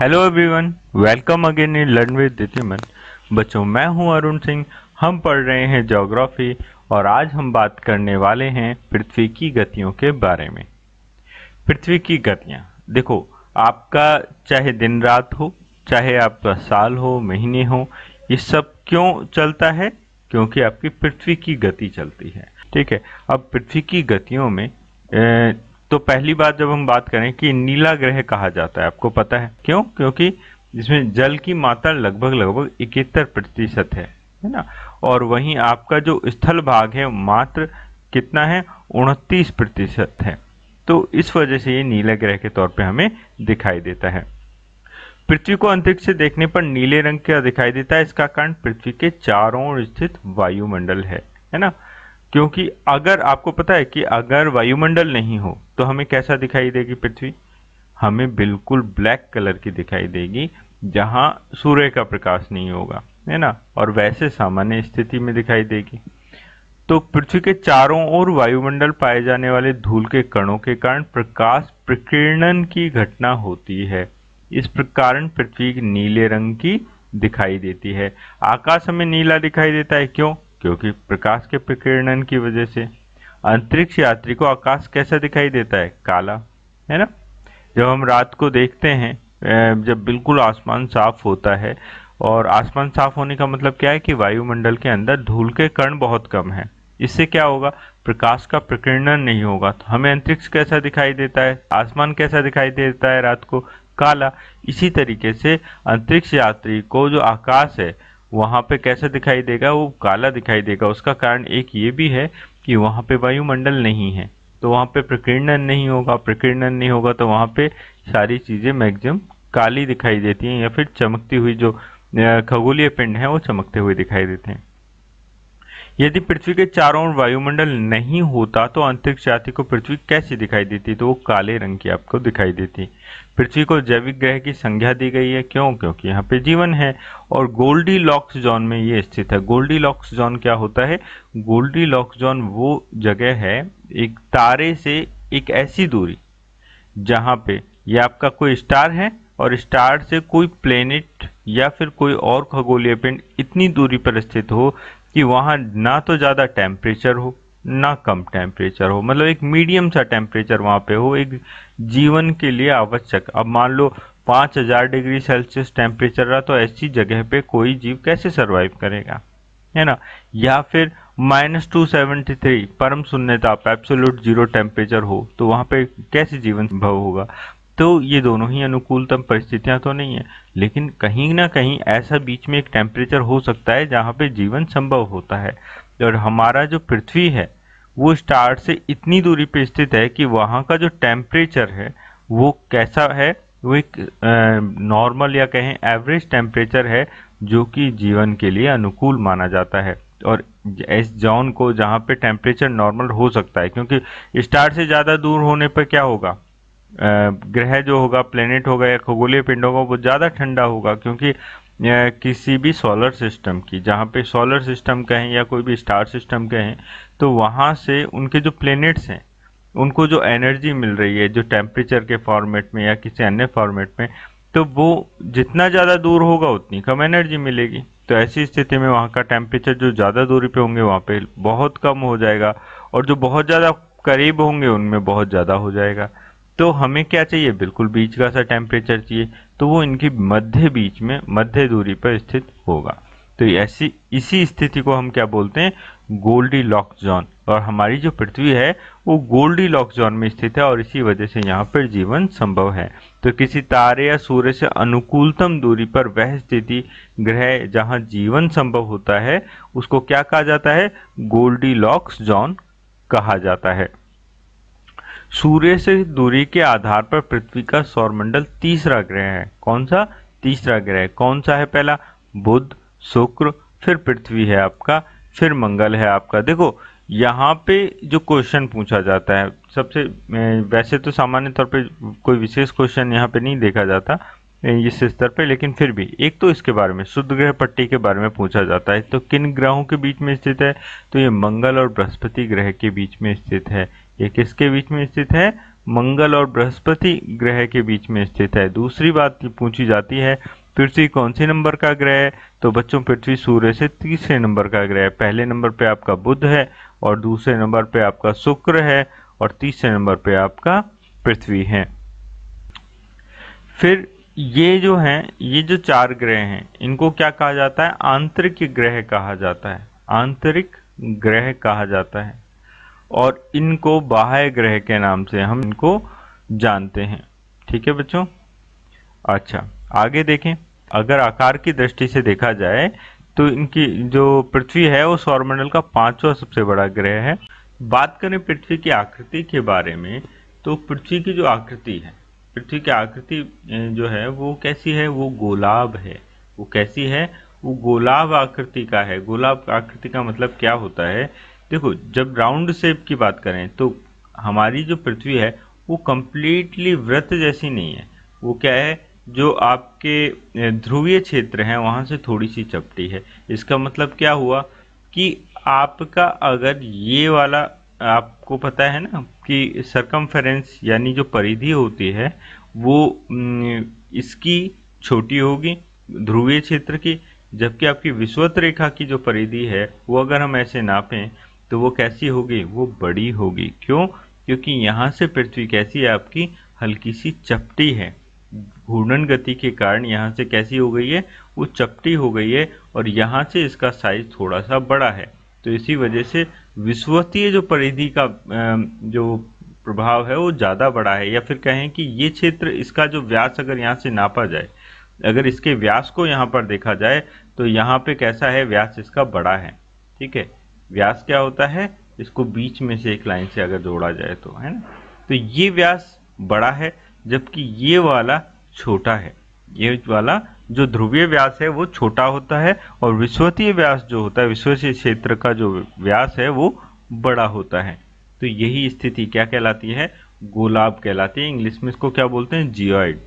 hello everyone welcome again in learn with Diman बच्चों मैं हूं अरुण सिंह हम पढ़ रहे हैं जोग्राफी और आज हम बात करने वाले हैं पृथ्वी की गतियों के बारे में पृथ्वी की गतियां देखो आपका चाहे दिन रात हो चाहे आपका साल हो महीने हो ये सब क्यों चलता है क्योंकि आपकी पृथ्वी की गति चलती है ठीक है अब पृथ्वी की गतियों में ए, तो पहली बात जब हम बात करें कि नीला ग्रह कहा जाता है आपको पता है क्यों क्योंकि जिसमें जल की मात्रा लगभग लगभग इकहत्तर प्रतिशत है है ना और वहीं आपका जो स्थल भाग है मात्र कितना है उनतीस प्रतिशत है तो इस वजह से ये नीला ग्रह के तौर पे हमें दिखाई देता है पृथ्वी को अंतरिक्ष से देखने पर नीले रंग का दिखाई देता है इसका कारण पृथ्वी के चारों ओर स्थित वायुमंडल है है ना क्योंकि अगर आपको पता है कि अगर वायुमंडल नहीं हो तो हमें कैसा दिखाई देगी पृथ्वी हमें बिल्कुल ब्लैक कलर की दिखाई देगी जहां सूर्य का प्रकाश नहीं होगा है ना और वैसे सामान्य स्थिति में दिखाई देगी तो पृथ्वी के चारों ओर वायुमंडल पाए जाने वाले धूल के कणों के कारण प्रकाश प्रकीर्णन की घटना होती है इस प्रकार पृथ्वी नीले रंग की दिखाई देती है आकाश हमें नीला दिखाई देता है क्यों क्योंकि प्रकाश के प्रकीर्णन की वजह से अंतरिक्ष यात्री को आकाश कैसा दिखाई देता है काला है ना जब हम रात को देखते हैं जब बिल्कुल आसमान साफ होता है और आसमान साफ होने का मतलब क्या है कि वायुमंडल के अंदर धूल के कण बहुत कम है इससे क्या होगा प्रकाश का प्रकीर्णन नहीं होगा तो हमें अंतरिक्ष कैसा दिखाई देता है आसमान कैसा दिखाई देता है रात को काला इसी तरीके से अंतरिक्ष यात्री को जो आकाश है वहाँ पे कैसा दिखाई देगा वो काला दिखाई देगा उसका कारण एक ये भी है कि वहाँ पे वायुमंडल नहीं है तो वहाँ पे प्रकीर्णन नहीं होगा प्रकीर्णन नहीं होगा तो वहाँ पे सारी चीज़ें मैगजिम काली दिखाई देती हैं या फिर चमकती हुई जो खगोलीय पिंड है वो चमकते हुए दिखाई देते हैं यदि पृथ्वी के चारों ओर वायुमंडल नहीं होता तो अंतरिक्ष यात्री को पृथ्वी कैसी दिखाई देती तो वो काले रंग की आपको दिखाई देती पृथ्वी को जैविक ग्रह की संज्ञा दी गई है क्यों क्योंकि यहाँ पे जीवन है और गोल्डी लॉक्स जोन में ये स्थित है गोल्डी लॉक्स जोन क्या होता है गोल्डी लॉक्स जोन वो जगह है एक तारे से एक ऐसी दूरी जहाँ पे ये आपका कोई स्टार है और स्टार से कोई प्लेनेट या फिर कोई और खगोलीय पिंड इतनी दूरी पर स्थित हो कि वहाँ ना तो ज़्यादा टेम्परेचर हो ना कम टेम्परेचर हो मतलब एक मीडियम सा टेम्परेचर वहाँ पे हो एक जीवन के लिए आवश्यक अब मान लो 5000 डिग्री सेल्सियस टेम्परेचर रहा तो ऐसी जगह पे कोई जीव कैसे सरवाइव करेगा है ना या फिर माइनस टू सेवेंटी थ्री परम शून्यता ताप एब्सोल्यूट जीरो टेम्परेचर हो तो वहाँ पे कैसे जीवन संभव होगा तो ये दोनों ही अनुकूलतम परिस्थितियां तो नहीं है लेकिन कहीं ना कहीं ऐसा बीच में एक टेम्परेचर हो सकता है जहाँ पे जीवन संभव होता है और हमारा जो पृथ्वी है वो स्टार से इतनी दूरी पर स्थित है कि वहाँ का जो टेम्परेचर है वो कैसा है वो एक नॉर्मल या कहें एवरेज टेम्परेचर है जो कि जीवन के लिए अनुकूल माना जाता है और इस जोन को जहाँ पे टेम्परेचर नॉर्मल हो सकता है क्योंकि स्टार से ज़्यादा दूर होने पर क्या होगा ग्रह जो होगा प्लेनेट होगा या खगोलीय पिंड होगा वो ज़्यादा ठंडा होगा क्योंकि किसी भी सोलर सिस्टम की जहाँ पे सोलर सिस्टम कहें या कोई भी स्टार सिस्टम कहें तो वहाँ से उनके जो प्लेनेट्स हैं उनको जो एनर्जी मिल रही है जो टेम्परेचर के फॉर्मेट में या किसी अन्य फॉर्मेट में तो वो जितना ज़्यादा दूर होगा उतनी कम एनर्जी मिलेगी तो ऐसी स्थिति में वहाँ का टेम्परेचर जो ज़्यादा दूरी पे होंगे वहाँ पे बहुत कम हो जाएगा और जो बहुत ज़्यादा करीब होंगे उनमें बहुत ज़्यादा हो जाएगा तो हमें क्या चाहिए बिल्कुल बीच का सा टेम्परेचर चाहिए तो वो इनकी मध्य बीच में मध्य दूरी पर स्थित होगा तो ऐसी इसी स्थिति को हम क्या बोलते हैं गोल्डी लॉक जोन और हमारी जो पृथ्वी है वो गोल्डी लॉक जोन में स्थित है और इसी वजह से यहाँ पर जीवन संभव है तो किसी तारे या सूर्य से अनुकूलतम दूरी पर वह स्थिति ग्रह जहाँ जीवन संभव होता है उसको क्या कहा जाता है गोल्डी लॉक्स जोन कहा जाता है सूर्य से दूरी के आधार पर पृथ्वी का सौरमंडल तीसरा ग्रह है कौन सा तीसरा ग्रह कौन सा है पहला बुध शुक्र फिर पृथ्वी है आपका फिर मंगल है आपका देखो यहाँ पे जो क्वेश्चन पूछा जाता है सबसे वैसे तो सामान्य तौर पे कोई विशेष क्वेश्चन यहाँ पे नहीं देखा जाता इस स्तर पे लेकिन फिर भी एक तो इसके बारे में शुद्ध ग्रह पट्टी के बारे में पूछा जाता है तो किन ग्रहों के बीच में स्थित है तो ये मंगल और बृहस्पति ग्रह के बीच में स्थित है ये किसके बीच में स्थित है मंगल और बृहस्पति ग्रह के बीच में स्थित है दूसरी बात पूछी जाती है पृथ्वी कौन से नंबर का ग्रह है तो बच्चों पृथ्वी सूर्य से तीसरे नंबर का ग्रह है पहले नंबर पे आपका बुध है और दूसरे नंबर पे आपका शुक्र है और तीसरे नंबर पे आपका पृथ्वी है फिर ये जो है ये जो चार ग्रह हैं इनको क्या कहा जाता है आंतरिक ग्रह कहा जाता है आंतरिक ग्रह कहा जाता है और इनको बाह्य ग्रह के नाम से हम इनको जानते हैं ठीक है बच्चों अच्छा आगे देखें अगर आकार की दृष्टि से देखा जाए तो इनकी जो पृथ्वी है वो सौरमंडल का पांचवा सबसे बड़ा ग्रह है बात करें पृथ्वी की आकृति के बारे में तो पृथ्वी की जो आकृति है पृथ्वी की आकृति जो है वो कैसी है वो गोलाब है वो कैसी है वो गोलाब आकृति का है गोलाब आकृति का मतलब क्या होता है देखो जब राउंड शेप की बात करें तो हमारी जो पृथ्वी है वो कम्प्लीटली व्रत जैसी नहीं है वो क्या है जो आपके ध्रुवीय क्षेत्र हैं वहाँ से थोड़ी सी चपटी है इसका मतलब क्या हुआ कि आपका अगर ये वाला आपको पता है ना कि सरकमफेरेंस यानी जो परिधि होती है वो इसकी छोटी होगी ध्रुवीय क्षेत्र की जबकि आपकी विश्वत रेखा की जो परिधि है वो अगर हम ऐसे नापें तो वो कैसी होगी वो बड़ी होगी क्यों क्योंकि यहाँ से पृथ्वी कैसी है आपकी हल्की सी चपटी है घूर्णन गति के कारण यहाँ से कैसी हो गई है वो चपटी हो गई है और यहाँ से इसका साइज थोड़ा सा बड़ा है तो इसी वजह से विश्वतीय जो परिधि का जो प्रभाव है वो ज़्यादा बड़ा है या फिर कहें कि ये क्षेत्र इसका जो व्यास अगर यहाँ से नापा जाए अगर इसके व्यास को यहाँ पर देखा जाए तो यहाँ पे कैसा है व्यास इसका बड़ा है ठीक है व्यास क्या होता है इसको बीच में से एक लाइन से अगर जोड़ा जाए तो है ना तो ये व्यास बड़ा है जबकि ये वाला छोटा है ये वाला जो ध्रुवीय व्यास है वो छोटा होता है और विश्वतीय व्यास जो होता है विश्वसीय क्षेत्र का जो व्यास है वो बड़ा होता है तो यही स्थिति क्या कहलाती है गोलाब कहलाती है इंग्लिश में इसको क्या बोलते हैं जियोइड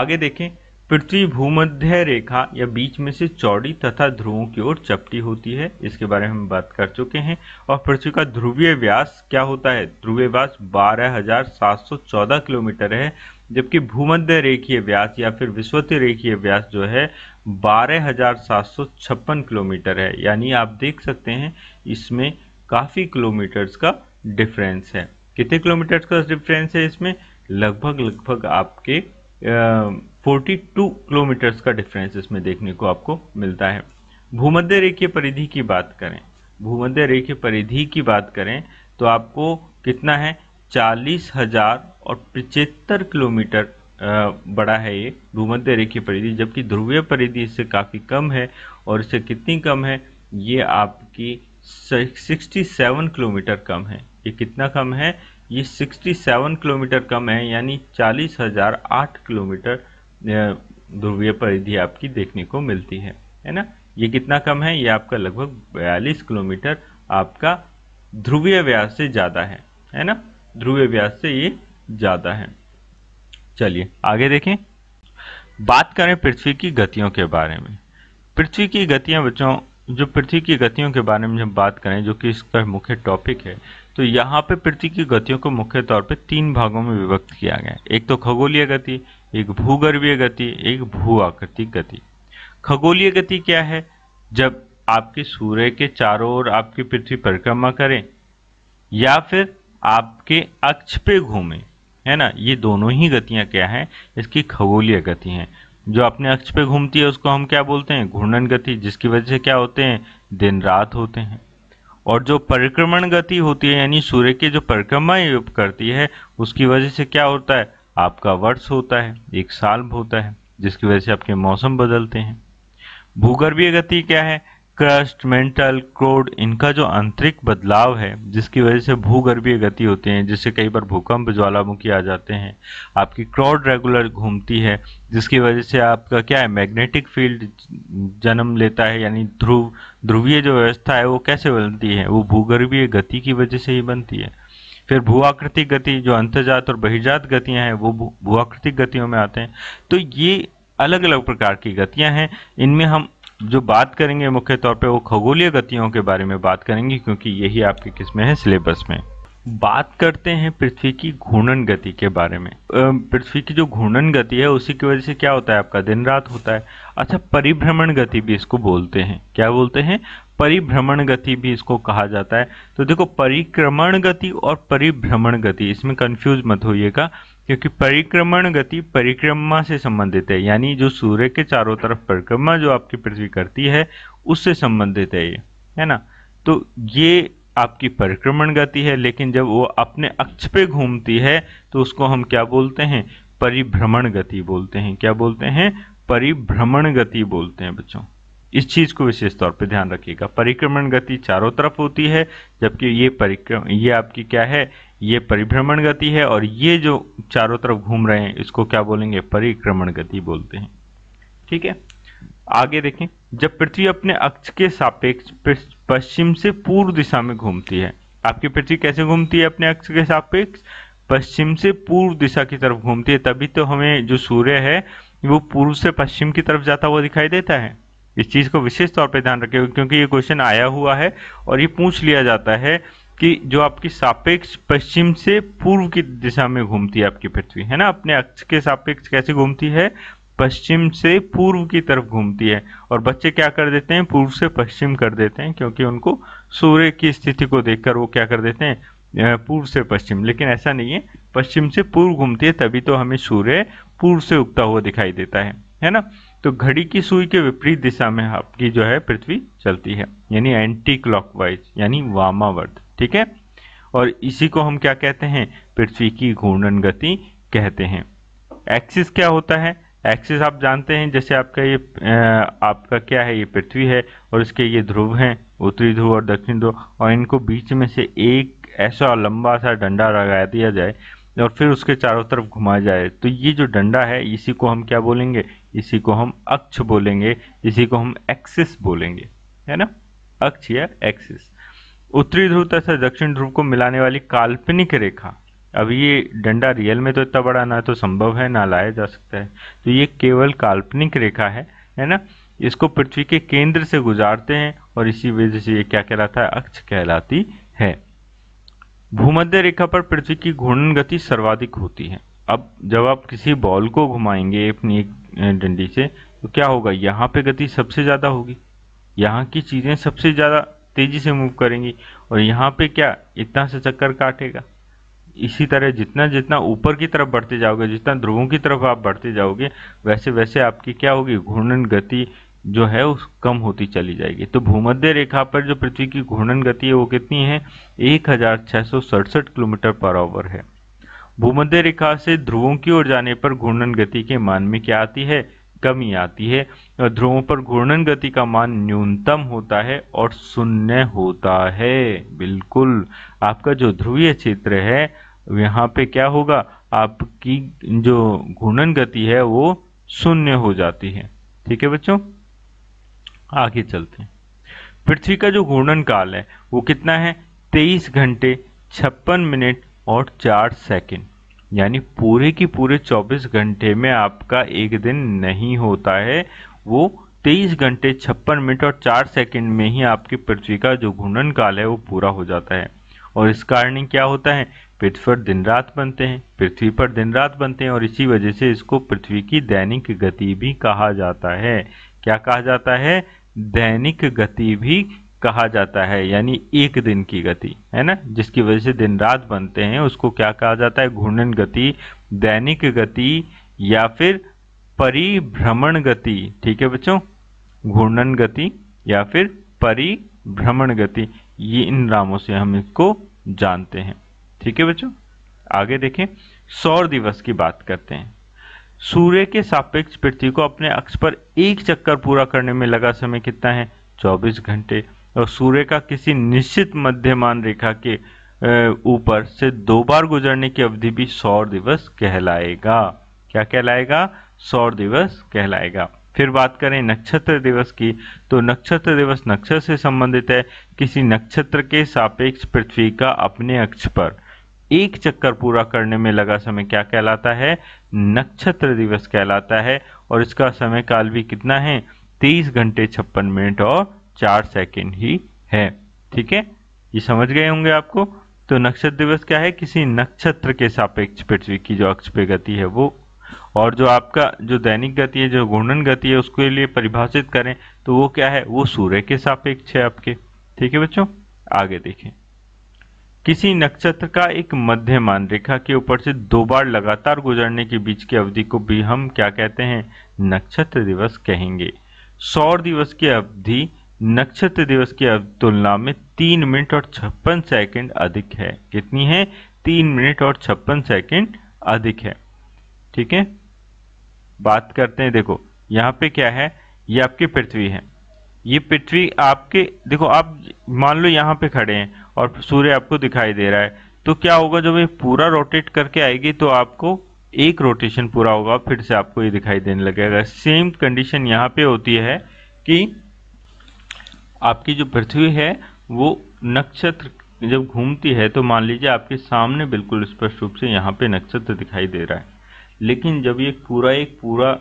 आगे देखें पृथ्वी भूमध्य रेखा या बीच में से चौड़ी तथा ध्रुवों की ओर चपटी होती है इसके बारे में हम बात कर चुके हैं और पृथ्वी का ध्रुवीय व्यास क्या होता है ध्रुवीय व्यास 12,714 किलोमीटर है जबकि भूमध्य रेखीय व्यास या फिर विश्वतीय रेखीय व्यास जो है 12,756 किलोमीटर है यानी आप देख सकते हैं इसमें काफ़ी किलोमीटर्स का डिफरेंस है कितने किलोमीटर्स का डिफरेंस है इसमें लगभग लगभग आपके आ, 42 किलोमीटर्स का डिफरेंस इसमें देखने को आपको मिलता है भूमध्य रेखीय परिधि की बात करें भूमध्य रेखीय परिधि की बात करें तो आपको कितना है चालीस हजार और पिचहत्तर किलोमीटर बड़ा है ये भूमध्य रेखीय परिधि जबकि ध्रुवीय परिधि इससे काफ़ी कम है और इससे कितनी कम है ये आपकी 67 किलोमीटर कम है ये कितना कम है ये 67 किलोमीटर कम है यानी चालीस हज़ार आठ किलोमीटर ध्रुवीय परिधि आपकी देखने को मिलती है है ना ये कितना कम है ये आपका लगभग बयालीस किलोमीटर आपका ध्रुवीय व्यास से ज़्यादा है है ना ध्रुवीय व्यास से ये ज़्यादा है चलिए आगे देखें बात करें पृथ्वी की गतियों के बारे में पृथ्वी की गतियां बच्चों जो पृथ्वी की गतियों के बारे में जब बात करें जो कि इसका मुख्य टॉपिक है तो यहाँ पे पृथ्वी की गतियों को मुख्य तौर पे तीन भागों में विभक्त किया गया है एक तो खगोलीय गति एक भूगर्भीय गति एक भू आकृतिक गति खगोलीय गति क्या है जब आपके सूर्य के चारों ओर आपकी पृथ्वी परिक्रमा करें या फिर आपके अक्ष पे घूमें है ना ये दोनों ही गतियां क्या हैं इसकी खगोलीय गति हैं जो अपने अक्ष पे घूमती है उसको हम क्या बोलते हैं घूर्णन गति जिसकी वजह से क्या होते हैं दिन रात होते हैं और जो परिक्रमण गति होती है यानी सूर्य के जो परिक्रमा करती है उसकी वजह से क्या होता है आपका वर्ष होता है एक साल होता है जिसकी वजह से आपके मौसम बदलते हैं भूगर्भीय गति क्या है क्रस्ट मेंटल क्रोड इनका जो आंतरिक बदलाव है जिसकी वजह से भूगर्भीय गति होते हैं जिससे कई बार भूकंप ज्वालामुखी आ जाते हैं आपकी क्रोड रेगुलर घूमती है जिसकी वजह से आपका क्या है मैग्नेटिक फील्ड जन्म लेता है यानी ध्रुव ध्रुवीय जो व्यवस्था है वो कैसे बनती है वो भूगर्भीय गति की वजह से ही बनती है फिर भूआकृतिक गति जो अंतजात और बहिर्जात गतियां हैं वो भूआकृतिक गतियों में आते हैं तो ये अलग अलग प्रकार की गतियां हैं इनमें हम जो बात करेंगे मुख्य तौर पे वो खगोलीय गतियों के बारे में बात करेंगे क्योंकि यही आपके किस्में है सिलेबस में बात करते हैं पृथ्वी की घूर्णन गति के बारे में पृथ्वी की जो घूर्णन गति है उसी की वजह से क्या होता है आपका दिन रात होता है अच्छा परिभ्रमण गति भी इसको बोलते हैं क्या बोलते हैं परिभ्रमण गति भी इसको कहा जाता है तो देखो परिक्रमण गति और परिभ्रमण गति इसमें कंफ्यूज मत होइएगा क्योंकि परिक्रमण गति परिक्रमा से संबंधित है यानी जो सूर्य के चारों तरफ परिक्रमा जो आपकी पृथ्वी करती है उससे संबंधित है ये है ना तो ये आपकी परिक्रमण गति है लेकिन जब वो अपने अक्ष पे घूमती है तो उसको हम क्या बोलते हैं परिभ्रमण गति बोलते हैं क्या बोलते हैं परिभ्रमण गति बोलते हैं बच्चों इस चीज को विशेष तौर पर ध्यान रखिएगा परिक्रमण गति चारों तरफ होती है जबकि ये परिक्रम ये आपकी क्या है ये परिभ्रमण गति है और ये जो चारों तरफ घूम रहे हैं इसको क्या बोलेंगे परिक्रमण गति बोलते हैं ठीक है आगे देखें जब पृथ्वी अपने अक्ष के सापेक्ष पश्चिम से पूर्व दिशा में घूमती है आपकी पृथ्वी कैसे घूमती है अपने अक्ष के सापेक्ष पश्चिम से पूर्व दिशा की तरफ घूमती है तभी तो हमें जो सूर्य है वो पूर्व से पश्चिम की तरफ जाता हुआ दिखाई देता है इस चीज़ को विशेष तौर पर ध्यान रखें क्योंकि ये क्वेश्चन आया हुआ है और ये पूछ लिया जाता है कि जो आपकी सापेक्ष पश्चिम से पूर्व की दिशा में घूमती है आपकी पृथ्वी है ना अपने अक्ष के सापेक्ष कैसे घूमती है पश्चिम से पूर्व की तरफ घूमती है और बच्चे क्या कर देते हैं पूर्व से पश्चिम कर देते हैं क्योंकि उनको सूर्य की स्थिति को देखकर वो क्या कर देते हैं पूर्व से पश्चिम लेकिन ऐसा नहीं है पश्चिम से पूर्व घूमती है तभी तो हमें सूर्य पूर्व से उगता हुआ दिखाई देता है है ना तो घड़ी की सुई के विपरीत दिशा में आपकी जो है पृथ्वी चलती है यानी एंटी क्लॉकवाइज यानी वामावर्त ठीक है और इसी को हम क्या कहते हैं पृथ्वी की घूर्णन गति कहते हैं एक्सिस क्या होता है एक्सिस आप जानते हैं जैसे आपका ये आपका क्या है ये पृथ्वी है और इसके ये ध्रुव हैं उत्तरी ध्रुव और दक्षिण ध्रुव और इनको बीच में से एक ऐसा लंबा सा डंडा लगा दिया जाए और फिर उसके चारों तरफ घुमाया जाए तो ये जो डंडा है इसी को हम क्या बोलेंगे इसी को हम अक्ष बोलेंगे इसी को हम एक्सिस बोलेंगे है ना अक्ष या एक्सिस उत्तरी ध्रुव तथा दक्षिण ध्रुव को मिलाने वाली काल्पनिक रेखा अब ये डंडा रियल में तो इतना बड़ा ना तो संभव है ना लाया जा सकता है तो ये केवल काल्पनिक रेखा है है ना इसको पृथ्वी के केंद्र से गुजारते हैं और इसी वजह से ये क्या कहलाता है अक्ष कहलाती है भूमध्य रेखा पर पृथ्वी की घूर्णन गति सर्वाधिक होती है अब जब आप किसी बॉल को घुमाएंगे अपनी एक डंडी से तो क्या होगा यहाँ पे गति सबसे ज़्यादा होगी यहाँ की चीज़ें सबसे ज़्यादा तेज़ी से मूव करेंगी और यहाँ पे क्या इतना से चक्कर काटेगा इसी तरह जितना जितना ऊपर की तरफ बढ़ते जाओगे जितना ध्रुवों की तरफ आप बढ़ते जाओगे वैसे वैसे आपकी क्या होगी घूर्णन गति जो है उस कम होती चली जाएगी तो भूमध्य रेखा पर जो पृथ्वी की घूर्णन गति है वो कितनी है एक किलोमीटर पर आवर है भूमध्य रेखा से ध्रुवों की ओर जाने पर घूर्णन गति के मान में क्या आती है कमी आती है और ध्रुवों पर घूर्णन गति का मान न्यूनतम होता है और शून्य होता है बिल्कुल आपका जो ध्रुवीय क्षेत्र है यहाँ पे क्या होगा आपकी जो घूर्णन गति है वो शून्य हो जाती है ठीक है बच्चों आगे चलते हैं पृथ्वी का जो घूर्णन काल है वो कितना है तेईस घंटे छप्पन मिनट और चार सेकेंड यानी पूरे की पूरे 24 घंटे में आपका एक दिन नहीं होता है वो 23 घंटे छप्पन मिनट और 4 सेकंड में ही आपकी पृथ्वी का जो घूर्णन काल है वो पूरा हो जाता है और इस कारण क्या होता है पृथ्वी पर दिन रात बनते हैं पृथ्वी पर दिन रात बनते हैं और इसी वजह से इसको पृथ्वी की दैनिक गति भी कहा जाता है क्या कहा जाता है दैनिक गति भी कहा जाता है यानी एक दिन की गति है ना जिसकी वजह से दिन रात बनते हैं उसको क्या कहा जाता है घूर्णन गति दैनिक गति या फिर परिभ्रमण गति ठीक है बच्चों घूर्णन गति या फिर परिभ्रमण गति ये इन नामों से हम इसको जानते हैं ठीक है बच्चों आगे देखें सौर दिवस की बात करते हैं सूर्य के सापेक्ष पृथ्वी को अपने अक्ष पर एक चक्कर पूरा करने में लगा समय कितना है 24 घंटे सूर्य का किसी निश्चित मध्यमान रेखा के ऊपर से दो बार गुजरने की अवधि भी सौर दिवस कहलाएगा क्या कहलाएगा सौर दिवस कहलाएगा फिर बात करें नक्षत्र दिवस की तो नक्षत्र दिवस नक्षत्र से संबंधित है किसी नक्षत्र के सापेक्ष पृथ्वी का अपने अक्ष पर एक चक्कर पूरा करने में लगा समय क्या कहलाता है नक्षत्र दिवस कहलाता है और इसका समय काल भी कितना है तेईस घंटे छप्पन मिनट और चार सेकेंड ही है ठीक है ये समझ गए होंगे आपको तो नक्षत्र दिवस क्या है किसी नक्षत्र के सापेक्ष पृथ्वी की जो अक्ष पे गति है वो और जो आपका जो दैनिक गति है जो घूर्णन गति है उसके लिए परिभाषित करें तो वो क्या है वो सूर्य के सापेक्ष है आपके ठीक है बच्चों आगे देखें किसी नक्षत्र का एक मध्यमान रेखा के ऊपर से दो बार लगातार गुजरने के बीच की अवधि को भी हम क्या कहते हैं नक्षत्र दिवस कहेंगे सौर दिवस की अवधि नक्षत्र दिवस की तुलना में तीन मिनट और छप्पन सेकंड अधिक है कितनी है तीन मिनट और छप्पन सेकंड अधिक है ठीक है बात करते हैं देखो यहाँ पे क्या है ये आपकी पृथ्वी है ये पृथ्वी आपके देखो आप मान लो यहाँ पे खड़े हैं और सूर्य आपको दिखाई दे रहा है तो क्या होगा जब ये पूरा रोटेट करके आएगी तो आपको एक रोटेशन पूरा होगा फिर से आपको ये दिखाई देने लगेगा सेम कंडीशन यहाँ पे होती है कि आपकी जो पृथ्वी है वो नक्षत्र जब घूमती है तो मान लीजिए आपके सामने बिल्कुल स्पष्ट रूप से यहाँ पे नक्षत्र दिखाई दे रहा है लेकिन जब ये पूरा एक पूरा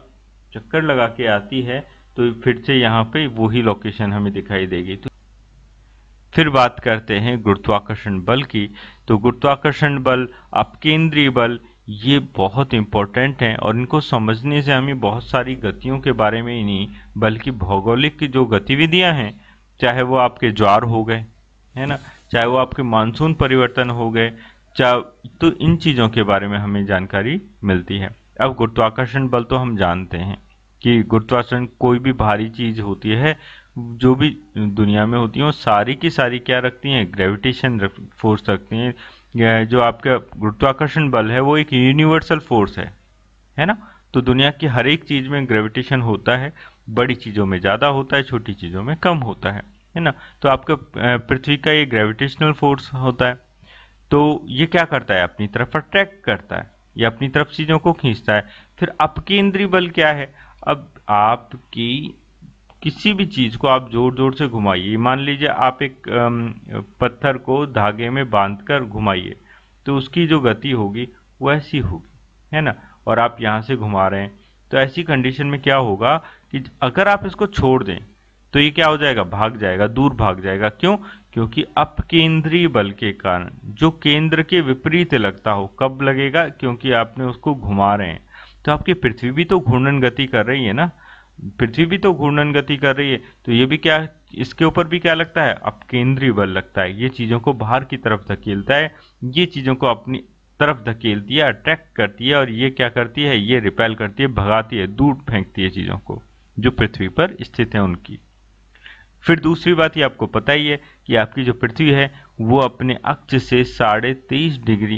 चक्कर लगा के आती है तो फिर से यहाँ पे वही लोकेशन हमें दिखाई देगी तो फिर बात करते हैं गुरुत्वाकर्षण बल की तो गुरुत्वाकर्षण बल अपकेंद्रीय बल ये बहुत इम्पोर्टेंट हैं और इनको समझने से हमें बहुत सारी गतियों के बारे में ही नहीं बल्कि भौगोलिक की जो गतिविधियां हैं चाहे वो आपके ज्वार हो गए है ना चाहे वो आपके मानसून परिवर्तन हो गए चाहे तो इन चीज़ों के बारे में हमें जानकारी मिलती है अब गुरुत्वाकर्षण बल तो हम जानते हैं कि गुरुत्वाकर्षण कोई भी भारी चीज़ होती है जो भी दुनिया में होती है वो सारी की सारी क्या रखती हैं ग्रेविटेशन फोर्स रखती हैं जो आपका गुरुत्वाकर्षण बल है वो एक यूनिवर्सल फोर्स है है ना तो दुनिया की हर एक चीज़ में ग्रेविटेशन होता है बड़ी चीज़ों में ज़्यादा होता है छोटी चीज़ों में कम होता है है ना तो आपका पृथ्वी का ये ग्रेविटेशनल फोर्स होता है तो ये क्या करता है अपनी तरफ अट्रैक्ट करता है या अपनी तरफ चीज़ों को खींचता है फिर अपकेंद्री बल क्या है अब आपकी किसी भी चीज़ को आप जोर जोर से घुमाइए मान लीजिए आप एक पत्थर को धागे में बांध कर घुमाइए तो उसकी जो गति होगी वैसी होगी है ना और आप यहाँ से घुमा रहे हैं तो ऐसी कंडीशन में क्या होगा कि अगर आप इसको छोड़ दें तो ये क्या हो जाएगा भाग जाएगा दूर भाग जाएगा क्यों क्योंकि अपकेंद्रीय बल के कारण जो केंद्र के विपरीत लगता हो कब लगेगा क्योंकि आपने उसको घुमा रहे हैं तो आपकी पृथ्वी भी तो घूर्णन गति कर रही है ना पृथ्वी भी तो घूर्णन गति कर रही है तो ये भी क्या इसके ऊपर भी क्या लगता है अपकेंद्रीय बल लगता है ये चीज़ों को बाहर की तरफ धकेलता है ये चीज़ों को अपनी तरफ धकेलती है अट्रैक्ट करती है और ये क्या करती है ये रिपेल करती है भगाती है दूर फेंकती है चीज़ों को जो पृथ्वी पर स्थित है उनकी फिर दूसरी बात ये आपको पता ही है कि आपकी जो पृथ्वी है वो अपने अक्ष से साढ़े तेईस डिग्री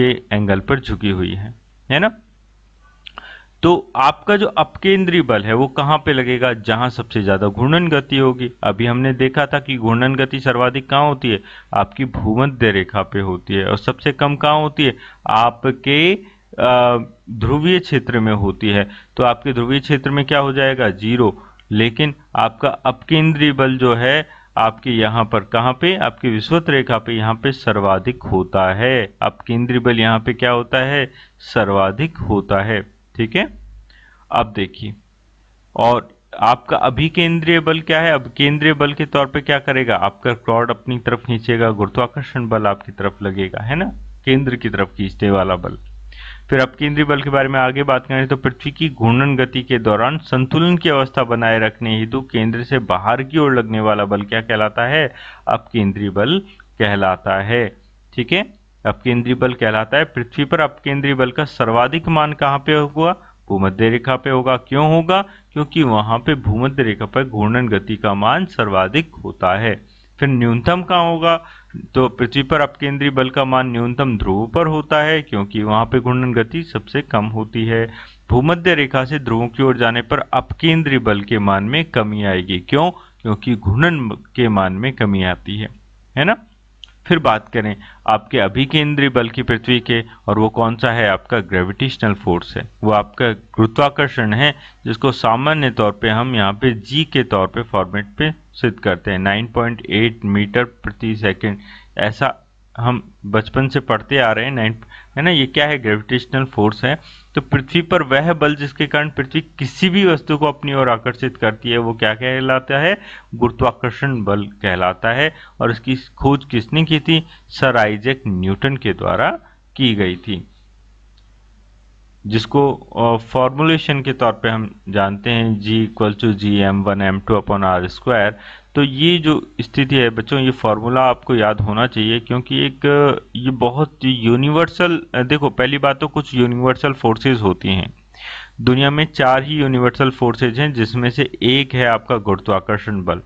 के एंगल पर झुकी हुई है है ना तो आपका जो अपकेंद्रीय बल है वो कहाँ पे लगेगा जहाँ सबसे ज़्यादा घूर्णन गति होगी अभी हमने देखा था कि घूर्णन गति सर्वाधिक कहाँ होती है आपकी भूमध्य रेखा पे होती है और सबसे कम कहाँ होती है आपके ध्रुवीय क्षेत्र में होती है तो आपके ध्रुवीय क्षेत्र में क्या हो जाएगा जीरो लेकिन आपका अपकेंद्रीय बल जो है आपके यहाँ पर कहाँ पे आपकी विश्वत रेखा पे यहाँ पे सर्वाधिक होता है अपकेंद्रीय बल यहाँ पे क्या होता है सर्वाधिक होता है ठीक है अब देखिए और आपका अभी केंद्रीय बल क्या है अब केंद्रीय बल के तौर पे क्या करेगा आपका क्रॉड अपनी तरफ खींचेगा गुरुत्वाकर्षण बल आपकी तरफ लगेगा है ना केंद्र की तरफ खींचने वाला बल फिर अब केंद्रीय बल के बारे में आगे बात करें तो पृथ्वी की घूर्णन गति के दौरान संतुलन की अवस्था बनाए रखने हेतु केंद्र से बाहर की ओर लगने वाला बल क्या कहलाता है अब केंद्रीय बल कहलाता है ठीक है अपकेंद्रीय बल कहलाता है पृथ्वी पर अपकेंद्रीय बल का सर्वाधिक मान कहाँ पे होगा भूमध्य रेखा पे होगा क्यों होगा क्योंकि वहां पे भूमध्य रेखा पर घूर्णन गति का मान सर्वाधिक होता है फिर न्यूनतम कहाँ होगा तो पृथ्वी पर अपकेंद्रीय बल का मान न्यूनतम ध्रुव पर होता है क्योंकि वहां पे घूर्णन गति सबसे कम होती है भूमध्य रेखा से ध्रुवों की ओर जाने पर अपकेंद्रीय बल के मान में कमी आएगी क्यों क्योंकि घूर्णन के मान में कमी आती है है ना फिर बात करें आपके अभी के बल की पृथ्वी के और वो कौन सा है आपका ग्रेविटेशनल फोर्स है वो आपका गुरुत्वाकर्षण है जिसको सामान्य तौर पे हम यहाँ पे जी के तौर पे फॉर्मेट पे सिद्ध करते हैं 9.8 मीटर प्रति सेकंड ऐसा हम बचपन से पढ़ते आ रहे हैं नाइन है ना ये क्या है ग्रेविटेशनल फोर्स है तो पृथ्वी पर वह बल जिसके कारण पृथ्वी किसी भी वस्तु को अपनी ओर आकर्षित करती है वो क्या कहलाता है गुरुत्वाकर्षण बल कहलाता है और इसकी खोज किसने की थी सर आइजेक न्यूटन के द्वारा की गई थी जिसको फॉर्मुलेशन के तौर पे हम जानते हैं G equal to G M one M two upon R square तो ये जो स्थिति है बच्चों ये फार्मूला आपको याद होना चाहिए क्योंकि एक ये बहुत यूनिवर्सल देखो पहली बात तो कुछ यूनिवर्सल फोर्सेस होती हैं दुनिया में चार ही यूनिवर्सल फोर्सेज हैं जिसमें से एक है आपका गुरुत्वाकर्षण बल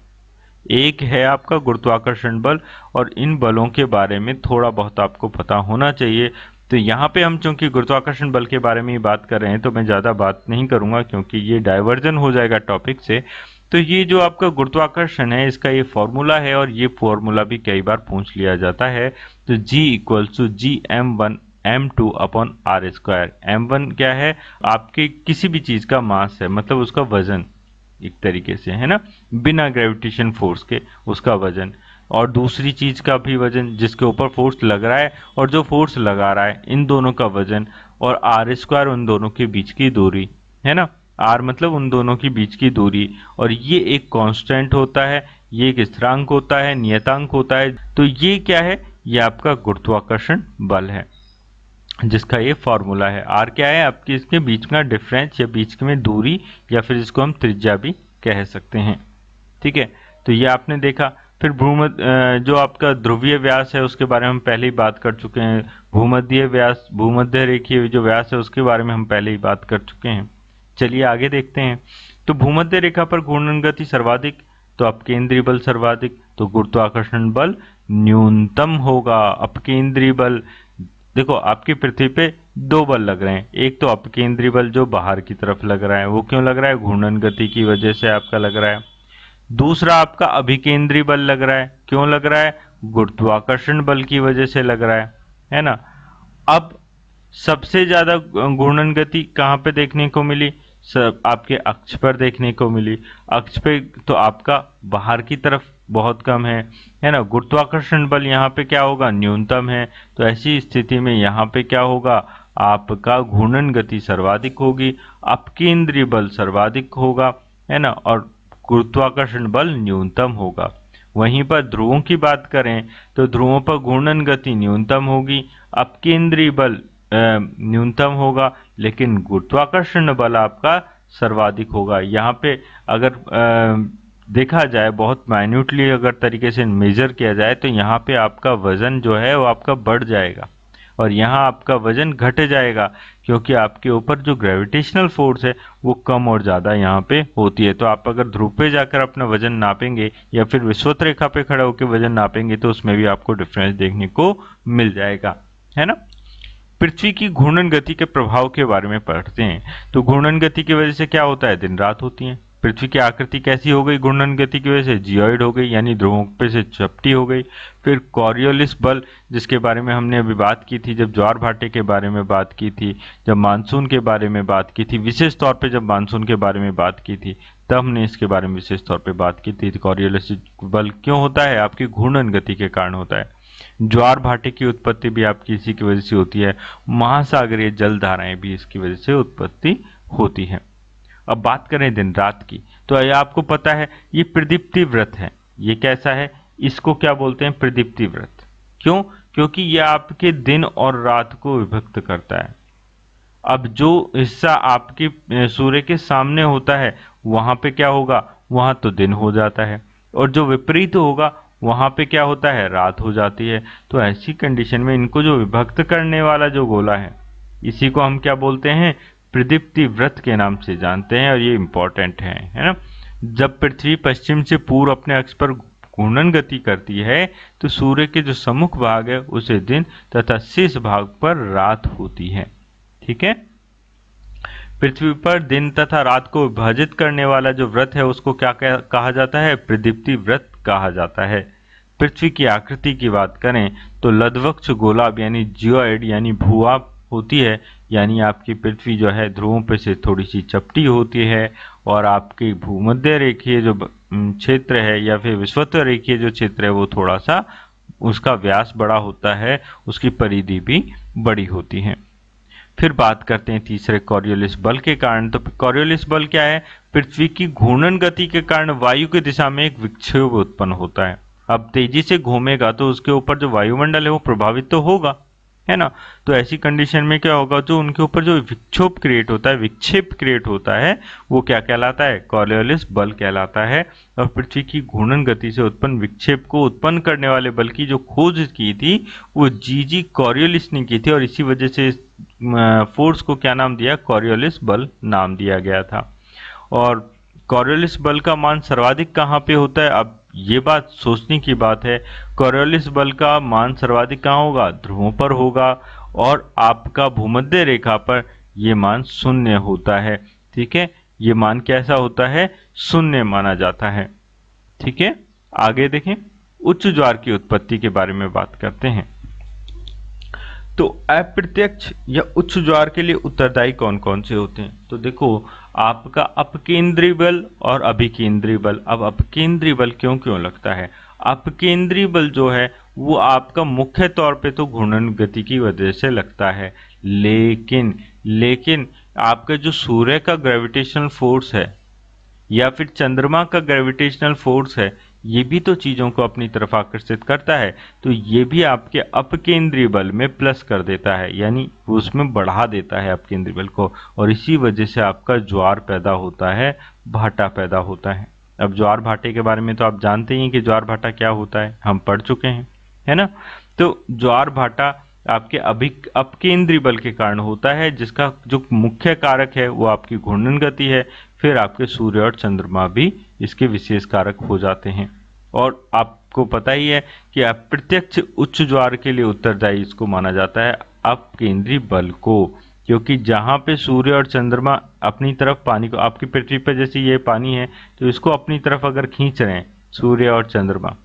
एक है आपका गुरुत्वाकर्षण बल और इन बलों के बारे में थोड़ा बहुत आपको पता होना चाहिए तो यहाँ पे हम चूंकि गुरुत्वाकर्षण बल के बारे में ही बात कर रहे हैं तो मैं ज़्यादा बात नहीं करूँगा क्योंकि ये डाइवर्जन हो जाएगा टॉपिक से तो ये जो आपका गुरुत्वाकर्षण है इसका ये फॉर्मूला है और ये फॉर्मूला भी कई बार पूछ लिया जाता है तो g equals to G M one M two upon R square M one क्या है आपके किसी भी चीज़ का मास है मतलब उसका वजन एक तरीके से है ना बिना ग्रेविटेशन फोर्स के उसका वजन और दूसरी चीज़ का भी वजन जिसके ऊपर फोर्स लग रहा है और जो फोर्स लगा रहा है इन दोनों का वजन और आर स्क्वायर उन दोनों के बीच की दूरी है ना आर मतलब उन दोनों के बीच की दूरी और ये एक कांस्टेंट होता है ये एक स्थिरांक होता है नियतांक होता है तो ये क्या है ये आपका गुरुत्वाकर्षण बल है जिसका ये फॉर्मूला है आर क्या है आपके इसके बीच का डिफरेंस या बीच में दूरी या फिर इसको हम त्रिज्या भी कह सकते हैं ठीक है तो ये आपने देखा फिर भूमध जो आपका ध्रुवीय व्यास है उसके बारे में हम पहले ही बात कर चुके हैं भूमध्य व्यास भूमध्य रेखीय जो व्यास है उसके बारे में हम पहले ही बात कर चुके हैं चलिए आगे देखते हैं तो भूमध्य रेखा पर घूर्णन गति सर्वाधिक तो अपकेंद्रीय बल सर्वाधिक तो गुरुत्वाकर्षण बल न्यूनतम होगा अपकेंद्रीय बल देखो आपकी पृथ्वी पे दो बल लग रहे हैं एक तो अपकेंद्रीय बल जो बाहर की तरफ लग रहा है वो क्यों लग रहा है घूर्णन गति की वजह से आपका लग रहा है दूसरा आपका अभिकेंद्रीय बल लग रहा है क्यों लग रहा है गुरुत्वाकर्षण बल की वजह से लग रहा है है ना अब सबसे ज्यादा घूर्णन गति कहाँ पे देखने को मिली सब आपके अक्ष पर देखने को मिली अक्ष पे तो आपका बाहर की तरफ बहुत कम है है ना गुरुत्वाकर्षण बल यहाँ पे क्या होगा न्यूनतम है तो ऐसी स्थिति में यहाँ पे क्या होगा आपका घूर्णन गति सर्वाधिक होगी अपकेंद्रीय बल सर्वाधिक होगा है ना और गुरुत्वाकर्षण बल न्यूनतम होगा वहीं पर ध्रुवों की बात करें तो ध्रुवों पर घूर्णन गति न्यूनतम होगी अपकेंद्रीय बल न्यूनतम होगा लेकिन गुरुत्वाकर्षण बल आपका सर्वाधिक होगा यहाँ पे अगर देखा जाए बहुत माइन्यूटली अगर तरीके से मेजर किया जाए तो यहाँ पे आपका वजन जो है वो आपका बढ़ जाएगा और यहाँ आपका वजन घट जाएगा क्योंकि आपके ऊपर जो ग्रेविटेशनल फोर्स है वो कम और ज़्यादा यहाँ पे होती है तो आप अगर ध्रुव पे जाकर अपना वजन नापेंगे या फिर विश्वत रेखा पे खड़े होकर वजन नापेंगे तो उसमें भी आपको डिफरेंस देखने को मिल जाएगा है ना पृथ्वी की घूर्णन गति के प्रभाव के बारे में पढ़ते हैं तो घूर्णन गति की वजह से क्या होता है दिन रात होती है पृथ्वी की आकृति कैसी हो गई घूर्णन गति की वजह से जियोइड हो गई यानी ध्रुवों पे से चपटी हो गई फिर कॉरियोलिस बल जिसके बारे में हमने अभी बात की थी जब ज्वार भाटे के बारे में बात की थी जब मानसून के बारे में बात की थी विशेष तौर पे जब मानसून के बारे में बात की थी तब हमने इसके बारे में विशेष तौर पर बात की थी कॉरियोलिस बल क्यों होता है आपकी घूर्णन गति के कारण होता है ज्वार भाटे की उत्पत्ति भी आपकी इसी की वजह से होती है महासागरीय जल धाराएं भी इसकी वजह से उत्पत्ति होती है अब बात करें दिन रात की तो ये आपको पता है ये प्रदीप्ति व्रत है ये कैसा है इसको क्या बोलते हैं प्रदीप्ति व्रत क्यों क्योंकि यह आपके दिन और रात को विभक्त करता है अब जो हिस्सा आपके सूर्य के सामने होता है वहां पे क्या होगा वहां तो दिन हो जाता है और जो विपरीत होगा वहाँ पे क्या होता है रात हो जाती है तो ऐसी कंडीशन में इनको जो विभक्त करने वाला जो गोला है इसी को हम क्या बोलते हैं प्रदीप्ति व्रत के नाम से जानते हैं और ये इम्पोर्टेंट है है ना जब पृथ्वी पश्चिम से पूर्व अपने अक्ष पर घूर्णन गति करती है तो सूर्य के जो सम्मुख भाग है उसे दिन तथा शेष भाग पर रात होती है ठीक है पृथ्वी पर दिन तथा रात को विभाजित करने वाला जो व्रत है उसको क्या कहा जाता है प्रदीप्ति व्रत कहा जाता है पृथ्वी की आकृति की बात करें तो लदवक्ष गोलाब यानी जियोइड यानी भूआप होती है यानी आपकी पृथ्वी जो है ध्रुवों पर से थोड़ी सी चपटी होती है और आपकी भूमध्य रेखीय जो क्षेत्र है या फिर विश्वत्व रेखीय जो क्षेत्र है वो थोड़ा सा उसका व्यास बड़ा होता है उसकी परिधि भी बड़ी होती है फिर बात करते हैं तीसरे कॉरियोलिस बल के कारण तो कॉरियोलिस बल क्या है पृथ्वी की घूर्णन गति के कारण वायु की दिशा में एक विक्षोभ उत्पन्न होता है अब तेजी से घूमेगा तो उसके ऊपर जो वायुमंडल है वो प्रभावित तो होगा है ना तो ऐसी कंडीशन में क्या होगा जो उनके ऊपर जो विक्षोभ क्रिएट होता है विक्षेप क्रिएट होता है वो क्या कहलाता है कॉरियोलिस बल कहलाता है और पृथ्वी की घूर्णन गति से उत्पन्न विक्षेप को उत्पन्न करने वाले बल की जो खोज की थी वो जी जी कॉरियोलिस ने की थी और इसी वजह से फोर्स को क्या नाम दिया कॉरियोलिस बल नाम दिया गया था और कॉरियोलिस बल का मान सर्वाधिक कहाँ पे होता है अब ये बात सोचने की बात है कॉरियोलिस बल का मान सर्वाधिक कहाँ होगा ध्रुवों पर होगा और आपका भूमध्य रेखा पर ये मान शून्य होता है ठीक है ये मान कैसा होता है शून्य माना जाता है ठीक है आगे देखें उच्च ज्वार की उत्पत्ति के बारे में बात करते हैं तो अप्रत्यक्ष या उच्च ज्वार के लिए उत्तरदायी कौन कौन से होते हैं तो देखो आपका अपकेंद्रीय बल और अभिकेंद्रीय बल अब अपकेंद्रीय बल क्यों क्यों लगता है अपकेंद्रीय बल जो है वो आपका मुख्य तौर पे तो घूर्णन गति की वजह से लगता है लेकिन लेकिन आपका जो सूर्य का ग्रेविटेशनल फोर्स है या फिर चंद्रमा का ग्रेविटेशनल फोर्स है ये भी तो चीज़ों को अपनी तरफ आकर्षित करता है तो ये भी आपके अपकेंद्रीय बल में प्लस कर देता है यानी उसमें बढ़ा देता है अपकेंद्रीय बल को और इसी वजह से आपका ज्वार पैदा होता है भाटा पैदा होता है अब ज्वार भाटे के बारे में तो आप जानते ही हैं कि ज्वार भाटा क्या होता है हम पढ़ चुके हैं है ना तो ज्वार भाटा आपके अभिक अपकेंद्री बल के कारण होता है जिसका जो मुख्य कारक है वो आपकी घूर्णन गति है फिर आपके सूर्य और चंद्रमा भी इसके विशेष कारक हो जाते हैं और आपको पता ही है कि अप्रत्यक्ष उच्च ज्वार के लिए उत्तरदायी इसको माना जाता है अपकेंद्री बल को क्योंकि जहाँ पे सूर्य और चंद्रमा अपनी तरफ पानी को आपकी पृथ्वी पर जैसे ये पानी है तो इसको अपनी तरफ अगर खींच रहे हैं सूर्य और चंद्रमा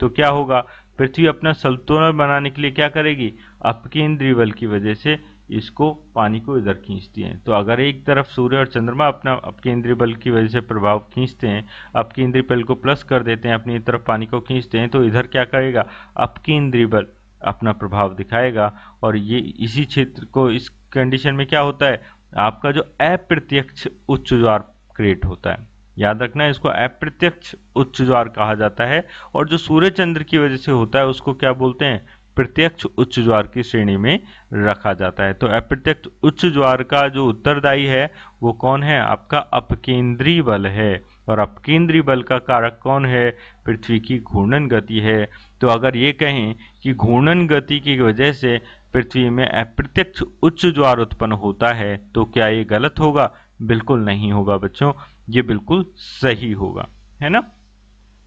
तो क्या होगा पृथ्वी अपना संतुलन बनाने के लिए क्या करेगी अपकेंद्रीय बल की वजह से इसको पानी को इधर खींचती हैं तो अगर एक तरफ सूर्य और चंद्रमा अपना अपकेंद्रीय बल की वजह से प्रभाव खींचते हैं अपकेंद्रीय बल को प्लस कर देते हैं अपनी तरफ पानी को खींचते हैं तो इधर क्या करेगा अपकेंद्रीय बल अपना प्रभाव दिखाएगा और ये इसी क्षेत्र को इस कंडीशन में क्या होता है आपका जो अप्रत्यक्ष उच्च ज्वार क्रिएट होता है याद रखना इसको अप्रत्यक्ष उच्च ज्वार कहा जाता है और जो सूर्य चंद्र की वजह से होता है उसको क्या बोलते हैं प्रत्यक्ष उच्च ज्वार की श्रेणी में रखा जाता है तो अप्रत्यक्ष उच्च ज्वार का जो उत्तरदायी है वो कौन है आपका अपकेंद्रीय बल है और अपकेंद्रीय बल का कारक कौन है पृथ्वी की घूर्णन गति है तो अगर ये कहें कि घूर्णन गति की वजह से पृथ्वी में अप्रत्यक्ष उच्च ज्वार उत्पन्न होता है तो क्या ये गलत होगा बिल्कुल नहीं होगा बच्चों ये बिल्कुल सही होगा है ना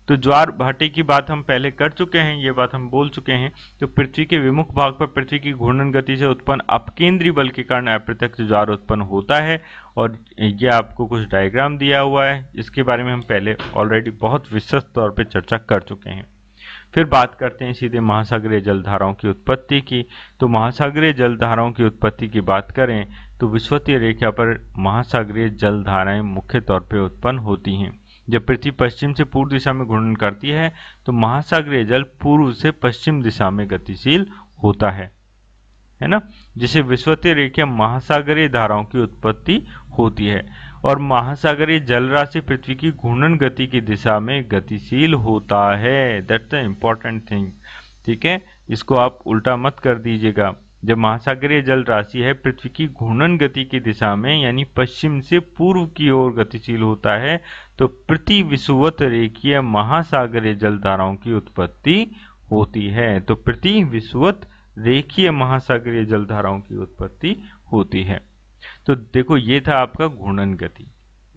तो ज्वार भाटे की बात हम पहले कर चुके हैं ये बात हम बोल चुके हैं तो पृथ्वी के विमुख भाग पर पृथ्वी की घूर्णन गति से उत्पन्न अपकेंद्री बल के कारण अप्रत्यक्ष ज्वार उत्पन्न होता है और ये आपको कुछ डायग्राम दिया हुआ है इसके बारे में हम पहले ऑलरेडी बहुत विशेष तौर पर चर्चा कर चुके हैं फिर बात करते हैं सीधे महासागरीय जलधाराओं की उत्पत्ति की तो महासागरीय जलधाराओं की उत्पत्ति की बात करें तो विश्वतीय रेखा पर महासागरीय जलधाराएं मुख्य तौर पर उत्पन्न होती हैं जब पृथ्वी पश्चिम से पूर्व दिशा में घूर्णन करती है तो महासागरीय जल पूर्व से पश्चिम दिशा में गतिशील होता है है ना जिसे विश्वतीय रेखीय महासागरीय धाराओं की उत्पत्ति होती है और महासागरीय जल राशि पृथ्वी की घूर्णन गति की दिशा में गतिशील होता है दैट्स अ इम्पॉर्टेंट थिंग ठीक है इसको आप उल्टा मत कर दीजिएगा जब महासागरीय जल राशि है पृथ्वी की घूर्णन गति की दिशा में यानी पश्चिम से पूर्व की ओर गतिशील होता है तो प्रति विषुवत रेखीय महासागरीय जल धाराओं की उत्पत्ति होती है तो प्रति विषुवत रेखीय महासागरीय जलधाराओं की उत्पत्ति होती है तो देखो ये था आपका घूर्णन गति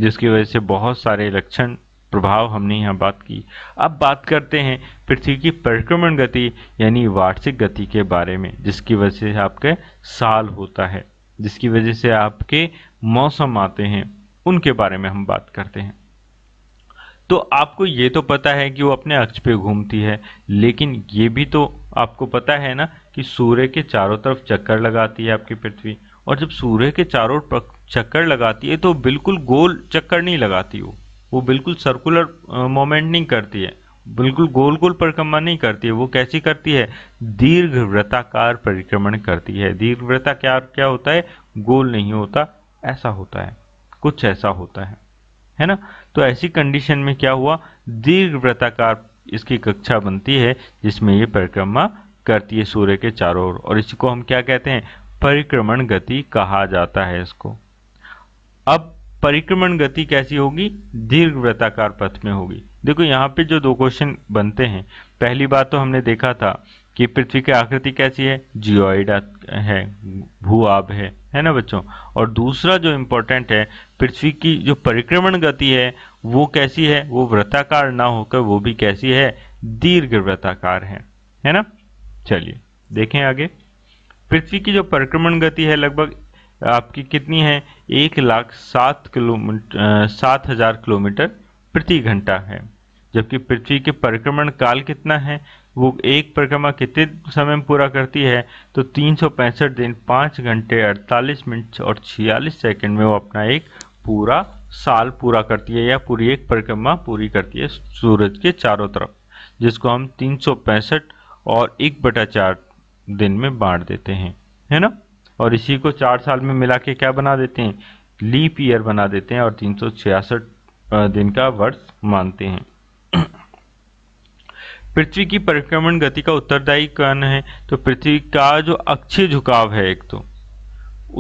जिसकी वजह से बहुत सारे लक्षण प्रभाव हमने यहाँ बात की अब बात करते हैं पृथ्वी की परिक्रमण गति यानी वार्षिक गति के बारे में जिसकी वजह से आपके साल होता है जिसकी वजह से आपके मौसम आते हैं उनके बारे में हम बात करते हैं तो आपको ये तो पता है कि वो अपने अक्ष पे घूमती है लेकिन ये भी तो आपको पता है ना कि सूर्य के चारों तरफ चक्कर लगाती है आपकी पृथ्वी और जब सूर्य के चारों तरफ चक्कर लगाती है तो बिल्कुल गोल चक्कर नहीं लगाती वो वो बिल्कुल सर्कुलर मोमेंट नहीं करती है बिल्कुल गोल गोल परिक्रमा नहीं करती है वो कैसी करती है दीर्घ व्रताकार परिक्रमण करती है दीर्घ व्रता क्या क्या होता है गोल नहीं होता ऐसा होता है कुछ ऐसा होता है है ना तो ऐसी कंडीशन में क्या हुआ दीर्घ व्रताकार इसकी कक्षा बनती है जिसमें ये परिक्रमा करती है सूर्य के चारों ओर और इसको हम क्या कहते हैं परिक्रमण गति कहा जाता है इसको अब परिक्रमण गति कैसी होगी दीर्घ व्रताकार पथ में होगी देखो यहाँ पे जो दो क्वेश्चन बनते हैं पहली बात तो हमने देखा था कि पृथ्वी की आकृति कैसी है जियोइड है भू आब है है ना बच्चों और दूसरा जो इम्पोर्टेंट है पृथ्वी की जो परिक्रमण गति है वो कैसी है वो व्रताकार ना होकर वो भी कैसी है दीर्घ व्रताकार है है ना चलिए देखें आगे पृथ्वी की जो परिक्रमण गति है लगभग आपकी कितनी है एक लाख सात किलोमीटर सात हजार किलोमीटर प्रति घंटा है जबकि पृथ्वी के परिक्रमण काल कितना है वो एक परिक्रमा कितने समय में पूरा करती है तो तीन दिन पाँच घंटे अड़तालीस मिनट और छियालीस सेकंड में वो अपना एक पूरा साल पूरा करती है या पूरी एक परिक्रमा पूरी करती है सूरज के चारों तरफ जिसको हम तीन और एक बटा चार दिन में बांट देते हैं है ना और इसी को चार साल में मिला के क्या बना देते हैं लीप ईयर बना देते हैं और तीन दिन का वर्ष मानते हैं पृथ्वी की परिक्रमण गति का उत्तरदायी कारण है तो पृथ्वी का जो अक्षीय झुकाव है एक तो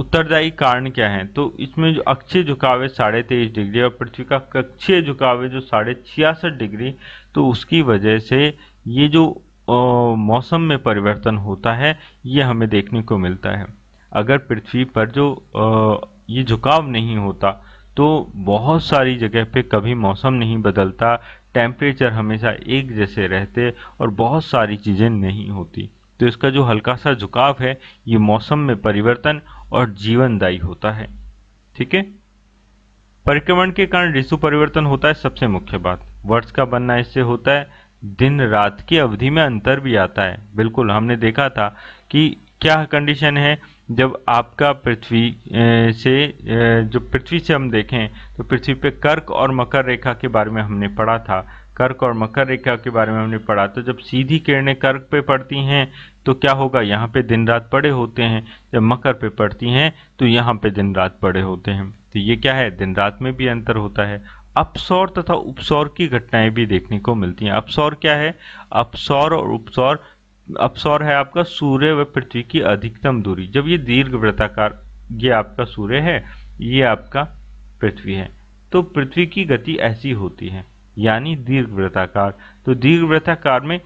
उत्तरदायी कारण क्या है तो इसमें जो अक्षीय झुकाव है साढ़े तेईस डिग्री और पृथ्वी का कक्षीय झुकाव है जो साढ़े छियासठ डिग्री तो उसकी वजह से ये जो मौसम में परिवर्तन होता है ये हमें देखने को मिलता है अगर पृथ्वी पर जो आ, ये झुकाव नहीं होता तो बहुत सारी जगह पे कभी मौसम नहीं बदलता टेम्परेचर हमेशा एक जैसे रहते और बहुत सारी चीज़ें नहीं होती तो इसका जो हल्का सा झुकाव है ये मौसम में परिवर्तन और जीवनदायी होता है ठीक है परिक्रमण के कारण ऋतु परिवर्तन होता है सबसे मुख्य बात वर्ष का बनना इससे होता है दिन रात की अवधि में अंतर भी आता है बिल्कुल हमने देखा था कि क्या कंडीशन है जब आपका पृथ्वी से जो पृथ्वी से हम देखें तो पृथ्वी पे कर्क और मकर रेखा के बारे में हमने पढ़ा था कर्क और मकर रेखा के बारे में हमने पढ़ा तो जब सीधी किरणें कर्क पे पड़ती हैं तो क्या होगा यहाँ पे दिन रात पड़े होते हैं जब मकर पे पड़ती हैं तो यहाँ पे दिन रात पड़े होते हैं तो ये क्या है दिन रात में भी अंतर होता है अपसौर तथा उपसौर की घटनाएं भी देखने को मिलती हैं अपसौर क्या है अपसौर और उपसौर अपसौर है आपका सूर्य व पृथ्वी की अधिकतम दूरी जब ये दीर्घ व्रताकार ये आपका सूर्य है ये आपका पृथ्वी है तो पृथ्वी की गति ऐसी होती है यानी दीर्घ व्रताकार तो दीर्घ वृत्ताकार में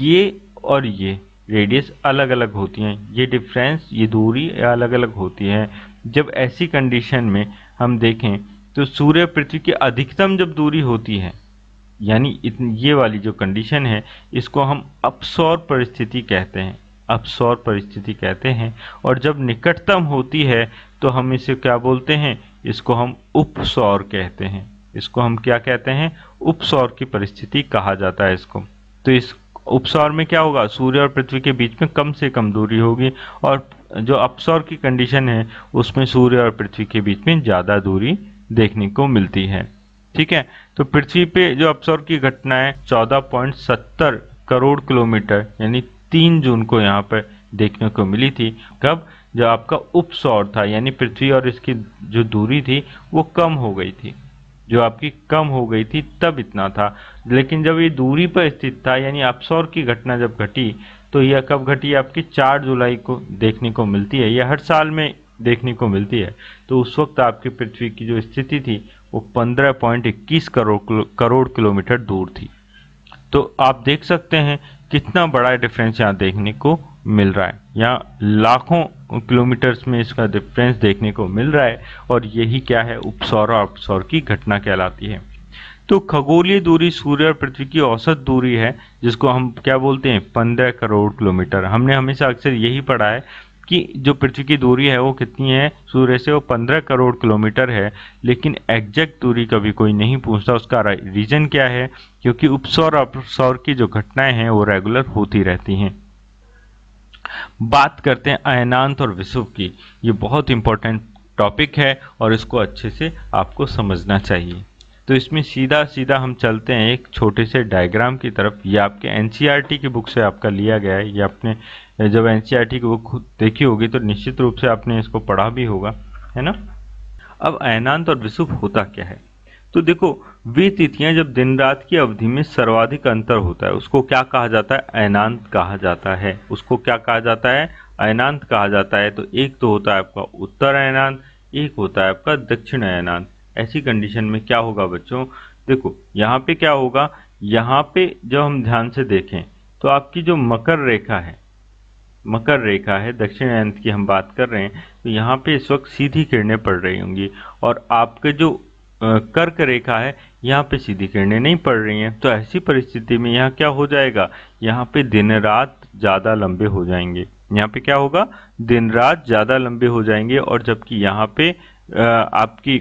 ये और ये रेडियस अलग अलग होती हैं ये डिफरेंस ये दूरी अलग अलग होती है जब ऐसी कंडीशन में हम देखें तो सूर्य पृथ्वी की अधिकतम जब दूरी होती है यानी ये वाली जो कंडीशन है इसको हम अपसौर परिस्थिति कहते हैं अपसौर परिस्थिति कहते हैं और जब निकटतम होती है तो हम इसे क्या बोलते हैं इसको हम उपसौर कहते हैं इसको हम क्या कहते हैं उपसौर की परिस्थिति कहा जाता है इसको तो इस उपसौर में क्या होगा सूर्य और पृथ्वी के बीच में कम से कम दूरी होगी और जो अपसौर की कंडीशन है उसमें सूर्य और पृथ्वी के बीच में ज़्यादा दूरी देखने को मिलती है ठीक है तो पृथ्वी पे जो अपसौर की घटना है सत्तर करोड़ किलोमीटर यानी तीन जून को यहाँ पर देखने को मिली थी कब जो आपका उपसौर था यानी पृथ्वी और इसकी जो दूरी थी वो कम हो गई थी जो आपकी कम हो गई थी तब इतना था लेकिन जब ये दूरी पर स्थित था यानी अपसौर की घटना जब घटी तो यह कब घटी आपकी 4 जुलाई को देखने को मिलती है यह हर साल में देखने को मिलती है तो उस वक्त आपकी पृथ्वी की जो स्थिति थी वो 15.21 करोड़ करोड़ किलोमीटर दूर थी तो आप देख सकते हैं कितना बड़ा डिफरेंस यहाँ देखने को मिल रहा है यहाँ लाखों किलोमीटर्स में इसका डिफरेंस देखने को मिल रहा है और यही क्या है उपसौर और अपसौर की घटना कहलाती है तो खगोलीय दूरी सूर्य और पृथ्वी की औसत दूरी है जिसको हम क्या बोलते हैं पंद्रह करोड़ किलोमीटर हमने हमेशा अक्सर यही पढ़ा है कि जो पृथ्वी की दूरी है वो कितनी है सूर्य से वो पंद्रह करोड़ किलोमीटर है लेकिन एग्जैक्ट दूरी कभी कोई नहीं पूछता उसका रीजन क्या है क्योंकि उपसौर और अपसौर की जो घटनाएं हैं वो रेगुलर होती रहती हैं बात करते हैं अयनांत और विश्व की ये बहुत इंपॉर्टेंट टॉपिक है और इसको अच्छे से आपको समझना चाहिए तो इसमें सीधा सीधा हम चलते हैं एक छोटे से डायग्राम की तरफ ये आपके एन e की बुक से आपका लिया गया है ये आपने जब एन e की बुक देखी होगी तो निश्चित रूप से आपने इसको पढ़ा भी होगा है ना अब अयनांत और विषुभ होता क्या है तो देखो वे तिथियां जब दिन रात की अवधि में सर्वाधिक अंतर होता है उसको क्या कहा जाता है अयनांत कहा जाता है उसको क्या कहा जाता है अयनांत कहा जाता है तो एक तो होता है आपका उत्तर अयनांत एक होता है आपका दक्षिण अयनांत ऐसी कंडीशन में क्या होगा बच्चों देखो यहाँ पे क्या होगा यहाँ पे जब हम ध्यान से देखें तो आपकी जो मकर रेखा है मकर रेखा है अंत की हम बात कर रहे हैं तो यहाँ पे इस वक्त सीधी किरणें पड़ रही होंगी और आपके जो कर्क रेखा है यहाँ पे सीधी किरणें नहीं पड़ रही हैं तो ऐसी परिस्थिति में यहाँ क्या हो जाएगा यहाँ पे दिन रात ज़्यादा लंबे हो जाएंगे यहाँ पे क्या होगा दिन रात ज़्यादा लंबे हो जाएंगे और जबकि यहाँ पर आपकी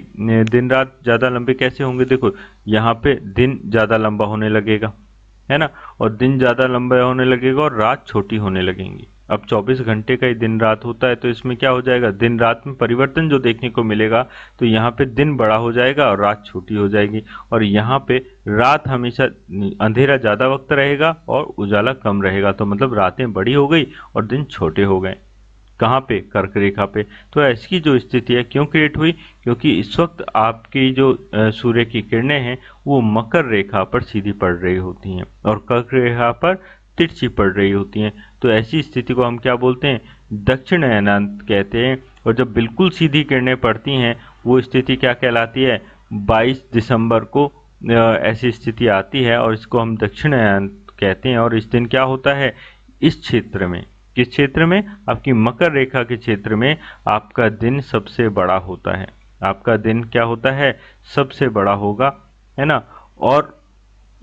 दिन रात ज़्यादा लंबे कैसे होंगे देखो यहाँ पे दिन ज़्यादा लंबा होने लगेगा है ना और दिन ज़्यादा लंबा होने लगेगा और रात छोटी होने लगेंगी अब 24 घंटे का ही दिन रात होता है तो इसमें क्या हो जाएगा दिन रात में परिवर्तन जो देखने को मिलेगा तो यहाँ पे दिन बड़ा हो जाएगा और रात छोटी हो जाएगी और यहाँ पे रात हमेशा अंधेरा ज़्यादा वक्त रहेगा और उजाला कम रहेगा तो मतलब रातें बड़ी हो गई और दिन छोटे हो गए कहाँ पे कर्क रेखा पे तो ऐसी जो स्थिति है क्यों क्रिएट हुई क्योंकि इस वक्त आपकी जो सूर्य की किरणें हैं वो मकर रेखा पर सीधी पड़ रही होती हैं और कर्क रेखा पर तिरछी पड़ रही होती हैं तो ऐसी स्थिति को हम क्या बोलते हैं दक्षिण अनंत कहते हैं और जब बिल्कुल सीधी किरणें पड़ती हैं वो स्थिति क्या कहलाती है 22 दिसंबर को ऐसी स्थिति आती है और इसको हम दक्षिण अनंत कहते हैं और इस दिन क्या होता है इस क्षेत्र में किस क्षेत्र में आपकी मकर रेखा के क्षेत्र में आपका दिन सबसे बड़ा होता है आपका दिन क्या होता है सबसे बड़ा होगा है ना और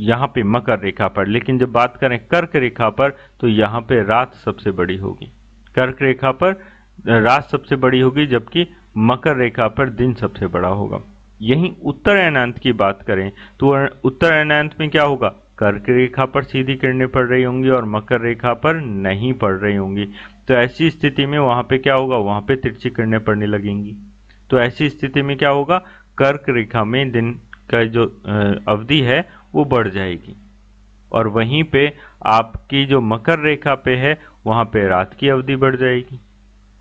यहाँ पे मकर रेखा पर लेकिन जब बात करें कर्क रेखा पर तो यहाँ पे रात सबसे बड़ी होगी कर्क रेखा पर रात सबसे बड़ी होगी जबकि मकर रेखा पर दिन सबसे बड़ा होगा यही उत्तर की बात करें तो उत्तर में क्या होगा कर्क रेखा पर सीधी किरणें पड़ रही होंगी और मकर रेखा पर नहीं पड़ रही होंगी तो ऐसी स्थिति में वहाँ पे क्या होगा वहाँ पे तिरछी किरणें पड़ने लगेंगी तो ऐसी स्थिति में क्या होगा कर्क रेखा में दिन का जो अवधि है वो बढ़ जाएगी और वहीं पे आपकी जो मकर रेखा पे है वहाँ पे रात की अवधि बढ़ जाएगी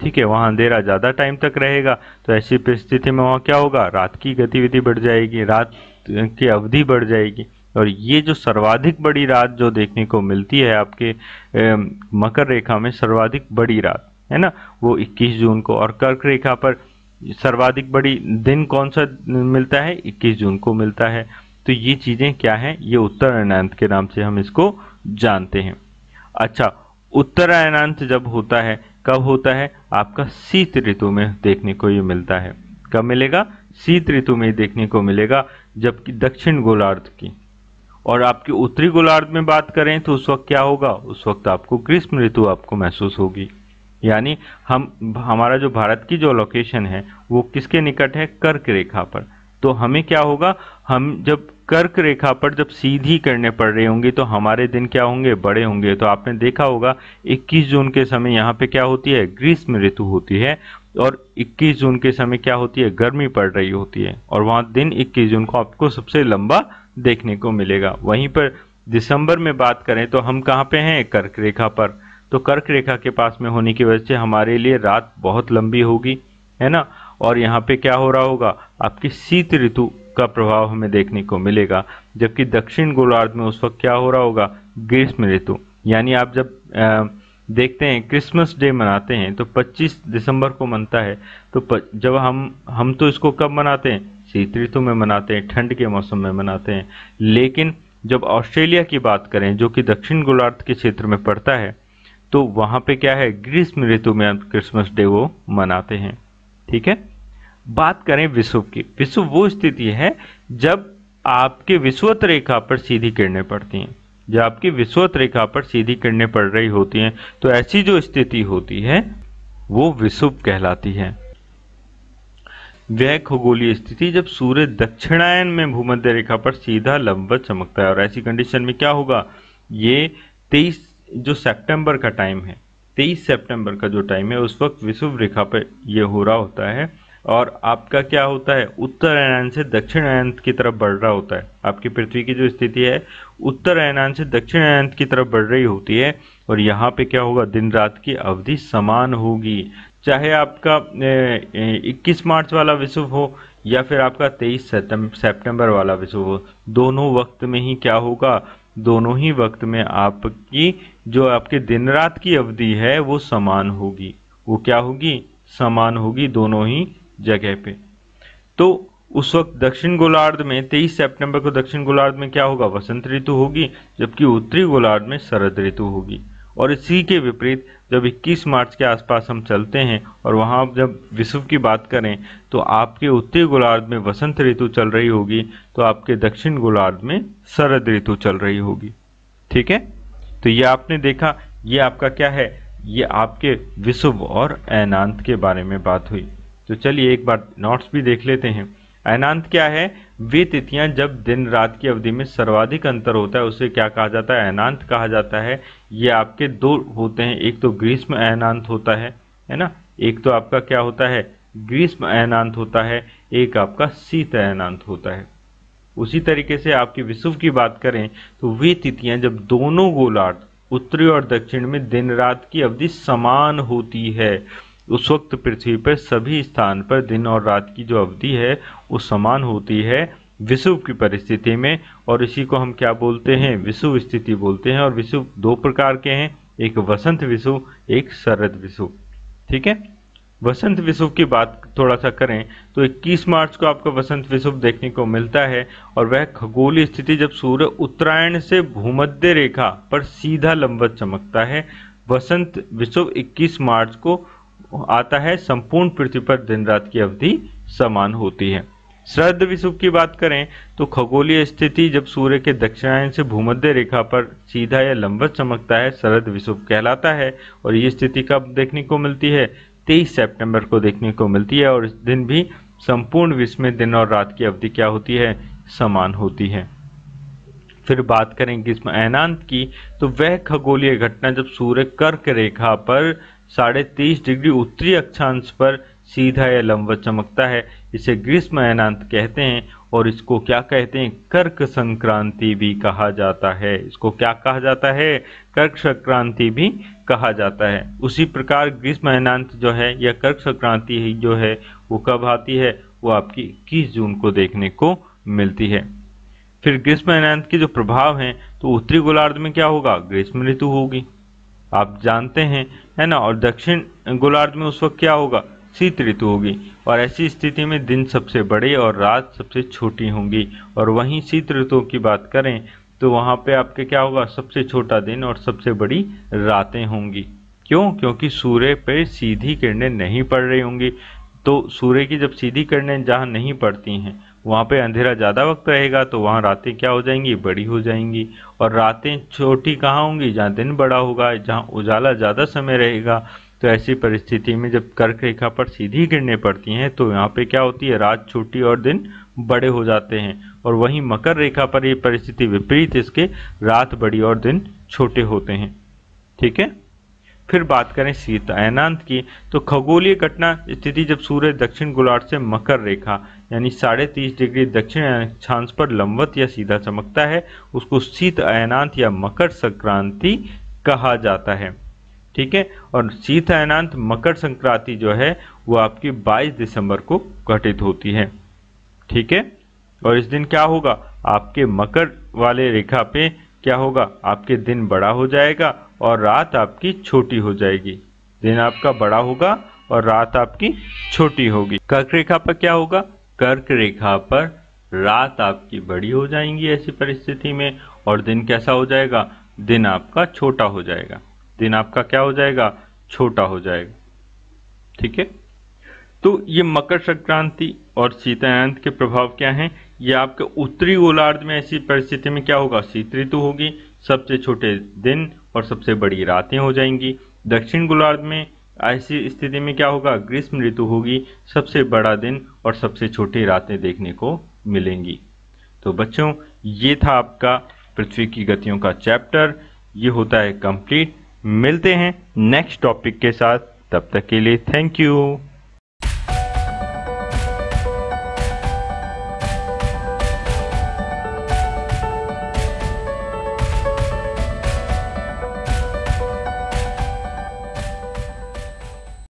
ठीक है वहाँ अंधेरा ज़्यादा टाइम तक रहेगा तो ऐसी परिस्थिति में वहाँ क्या होगा रात की गतिविधि बढ़ जाएगी रात की अवधि बढ़ जाएगी और ये जो सर्वाधिक बड़ी रात जो देखने को मिलती है आपके मकर रेखा में सर्वाधिक बड़ी रात है ना वो 21 जून को और कर्क रेखा पर सर्वाधिक बड़ी दिन कौन सा मिलता है 21 जून को मिलता है तो ये चीज़ें क्या हैं ये उत्तरायणांत के नाम से हम इसको जानते हैं अच्छा उत्तरायणांत जब होता है कब होता है आपका शीत ऋतु में देखने को ये मिलता है कब मिलेगा शीत ऋतु में देखने को मिलेगा जबकि दक्षिण गोलार्ध की और आपके उत्तरी गोलार्ध में बात करें तो उस वक्त क्या होगा उस वक्त आपको ग्रीष्म ऋतु आपको महसूस होगी यानी हम हमारा जो भारत की जो लोकेशन है वो किसके निकट है कर्क रेखा पर तो हमें क्या होगा हम जब कर्क रेखा पर जब सीधी करने पड़ रहे होंगे तो हमारे दिन क्या होंगे बड़े होंगे तो आपने देखा होगा 21 जून के समय यहाँ पे क्या होती है ग्रीष्म ऋतु होती है और 21 जून के समय क्या होती है गर्मी पड़ रही होती है और वहाँ दिन 21 जून को आपको सबसे लंबा देखने को मिलेगा वहीं पर दिसंबर में बात करें तो हम कहाँ पे हैं कर्क रेखा पर तो कर्क रेखा के पास में होने की वजह से हमारे लिए रात बहुत लंबी होगी है ना और यहाँ पे क्या हो रहा होगा आपकी शीत ऋतु का प्रभाव हमें देखने को मिलेगा जबकि दक्षिण गोलार्ध में उस वक्त क्या हो रहा होगा ग्रीष्म ऋतु यानी आप जब आ, देखते हैं क्रिसमस डे मनाते हैं तो 25 दिसंबर को मनता है तो प, जब हम हम तो इसको कब मनाते हैं शीत ऋतु में मनाते हैं ठंड के मौसम में मनाते हैं लेकिन जब ऑस्ट्रेलिया की बात करें जो कि दक्षिण गोलार्ध के क्षेत्र में पड़ता है तो वहाँ पे क्या है ग्रीष्म ऋतु में क्रिसमस डे वो मनाते हैं ठीक है बात करें विश्व की विश्व वो स्थिति है जब आपके विश्वत रेखा पर सीधी किरणें पड़ती हैं जब आपकी विश्वत रेखा पर सीधी किरणें पड़ रही होती हैं तो ऐसी जो स्थिति होती है वो विषुव कहलाती है वह खगोलीय स्थिति जब सूर्य दक्षिणायन में भूमध्य रेखा पर सीधा लंबवत चमकता है और ऐसी कंडीशन में क्या होगा ये तेईस जो सितंबर का टाइम है तेईस सितंबर का जो टाइम है उस वक्त विषुव रेखा पर यह हो रहा होता है और आपका क्या होता है उत्तरायण से दक्षिण अयनांत की तरफ बढ़ रहा होता है आपकी पृथ्वी की जो स्थिति है उत्तर से दक्षिण अयनांत की तरफ बढ़ रही होती है और यहाँ पे क्या होगा दिन रात की अवधि समान होगी चाहे आपका 21 मार्च वाला विश्व हो या फिर आपका 23 सितंबर वाला विश्व हो दोनों वक्त में ही क्या होगा दोनों ही वक्त में आपकी जो आपके दिन रात की अवधि है वो समान होगी वो क्या होगी समान होगी दोनों ही जगह पे तो उस वक्त दक्षिण गोलार्ध में 23 सितंबर को दक्षिण गोलार्ध में क्या होगा वसंत ऋतु होगी जबकि उत्तरी गोलार्ध में शरद ऋतु होगी और इसी के विपरीत जब 21 मार्च के आसपास हम चलते हैं और वहाँ जब विश्व की बात करें तो आपके उत्तरी गोलार्ध में वसंत ऋतु चल रही होगी तो आपके दक्षिण गोलार्ध में शरद ऋतु चल रही होगी ठीक है तो ये आपने देखा ये आपका क्या है ये आपके विश्व और अनांत के बारे में बात हुई तो चलिए एक बार नोट्स भी देख लेते हैं अनांत क्या है वे तिथियां जब दिन रात की अवधि में सर्वाधिक अंतर होता है उसे क्या कहा जाता है अनांत कहा जाता है ये आपके दो होते हैं एक तो ग्रीष्म अनांत होता है है ना एक तो आपका क्या होता है ग्रीष्म अनांत होता है एक आपका शीत अनांत होता है उसी तरीके से आपके विश्व की बात करें तो वे तिथियां जब दोनों गोलार्ध उत्तरी और दक्षिण में दिन रात की अवधि समान होती है उस वक्त पृथ्वी पर सभी स्थान पर दिन और रात की जो अवधि है वो समान होती है विषुव की परिस्थिति में और इसी को हम क्या बोलते हैं विषुव स्थिति बोलते हैं और विषुव दो प्रकार के हैं एक वसंत विषु एक शरद विषु ठीक है वसंत विषुव की बात थोड़ा सा करें तो 21 मार्च को आपका वसंत विषुव देखने को मिलता है और वह खगोलीय स्थिति जब सूर्य उत्तरायण से भूमध्य रेखा पर सीधा लंबत चमकता है वसंत विषुव 21 मार्च को आता है संपूर्ण पृथ्वी पर दिन रात की अवधि समान होती है श्रद्ध विषुव की बात करें तो खगोलीय स्थिति जब सूर्य के दक्षिणायन से भूमध्य रेखा पर सीधा या लंबत चमकता है शरद विषुव कहलाता है और ये स्थिति कब देखने को मिलती है 23 सितंबर को देखने को मिलती है और इस दिन भी संपूर्ण विश्व में दिन और रात की अवधि क्या होती है समान होती है फिर बात करें ग्रीष्म अयनांत की तो वह खगोलीय घटना जब सूर्य कर्क रेखा पर साढ़े तीस डिग्री उत्तरी अक्षांश पर सीधा या लंबवत चमकता है इसे ग्रीष्म अयनांत कहते हैं और इसको क्या कहते हैं कर्क संक्रांति भी कहा जाता है इसको क्या कहा जाता है कर्क संक्रांति भी कहा जाता है उसी प्रकार ग्रीष्म अयनांत जो है या कर्क संक्रांति जो है वो कब आती है वो आपकी इक्कीस जून को देखने को मिलती है फिर ग्रीष्म अयनांत के जो प्रभाव हैं तो उत्तरी गोलार्ध में क्या होगा ग्रीष्म ऋतु होगी आप जानते हैं है ना और दक्षिण गोलार्ध में उस वक्त क्या होगा शीत ऋतु होगी और ऐसी स्थिति में दिन सबसे बड़े और रात सबसे छोटी होंगी और वहीं शीत ऋतु की बात करें तो वहाँ पे आपके क्या होगा सबसे छोटा दिन और सबसे बड़ी रातें होंगी क्यों क्योंकि सूर्य पे सीधी किरणें नहीं पड़ रही होंगी तो सूर्य की जब सीधी किरणें जहाँ नहीं पड़ती हैं वहाँ पे अंधेरा ज़्यादा वक्त रहेगा तो वहाँ रातें क्या हो जाएंगी बड़ी हो जाएंगी और रातें छोटी कहाँ होंगी जहाँ दिन बड़ा होगा जहाँ उजाला ज़्यादा समय रहेगा तो ऐसी परिस्थिति में जब कर्क रेखा पर सीधी गिरने पड़ती हैं तो यहाँ पे क्या होती है रात छोटी और दिन बड़े हो जाते हैं और वहीं मकर रेखा पर ये परिस्थिति विपरीत इसके रात बड़ी और दिन छोटे होते हैं ठीक है फिर बात करें शीत शीतायनांत की तो खगोलीय घटना स्थिति जब सूर्य दक्षिण गोलार्ध से मकर रेखा यानी साढ़े तीस डिग्री दक्षिण अक्षांश पर लंबवत या सीधा चमकता है उसको शीत अयनांत या मकर संक्रांति कहा जाता है ठीक है और शीत अयनांत मकर संक्रांति जो है वो आपकी 22 दिसंबर को घटित होती है ठीक है और इस दिन क्या होगा आपके मकर वाले रेखा पे क्या होगा आपके दिन बड़ा हो जाएगा और रात आपकी छोटी हो जाएगी दिन आपका बड़ा होगा और रात आपकी छोटी होगी कर्क रेखा पर क्या होगा कर्क रेखा पर रात आपकी बड़ी हो जाएंगी ऐसी परिस्थिति में और दिन कैसा हो जाएगा दिन आपका छोटा हो जाएगा दिन आपका क्या हो जाएगा छोटा हो जाएगा ठीक है तो ये मकर संक्रांति और शीतायंत के प्रभाव क्या हैं ये आपके उत्तरी गोलार्ध में ऐसी परिस्थिति में क्या होगा शीत ऋतु होगी सबसे छोटे दिन और सबसे बड़ी रातें हो जाएंगी दक्षिण गोलार्ध में ऐसी स्थिति में क्या होगा ग्रीष्म ऋतु होगी सबसे बड़ा दिन और सबसे छोटी रातें देखने को मिलेंगी तो बच्चों ये था आपका पृथ्वी की गतियों का चैप्टर ये होता है कंप्लीट मिलते हैं नेक्स्ट टॉपिक के साथ तब तक के लिए थैंक यू